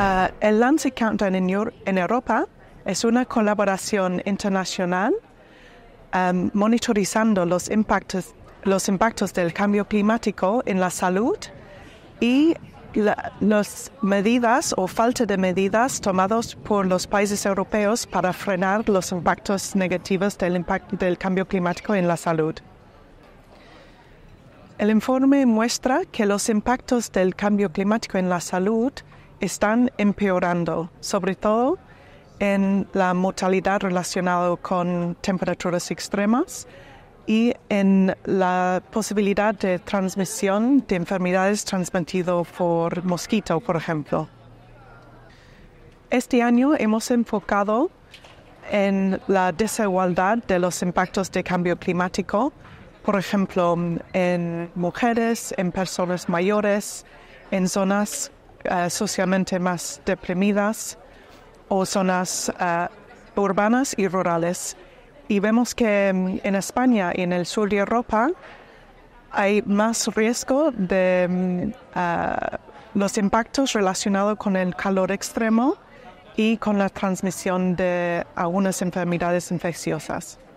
Ah, el Lancet Countdown en, Europa es una colaboración internacional monitorizando los impactos, los impactos del cambio climático en la salud y las medidas o falta de medidas tomadas por los países europeos para frenar los impactos negativos del, del cambio climático en la salud. El informe muestra que los impactos del cambio climático en la salud están empeorando, sobre todo en la mortalidad relacionada con temperaturas extremas y en la posibilidad de transmisión de enfermedades transmitidas por mosquito, por ejemplo. Este año hemos enfocado en la desigualdad de los impactos de cambio climático, por ejemplo, en mujeres, en personas mayores, en zonas eh, socialmente más deprimidas o zonas eh, urbanas y rurales. Y vemos que mm, en España y en el sur de Europa hay más riesgo de mm, eh, los impactos relacionados con el calor extremo y con la transmisión de algunas enfermedades infecciosas.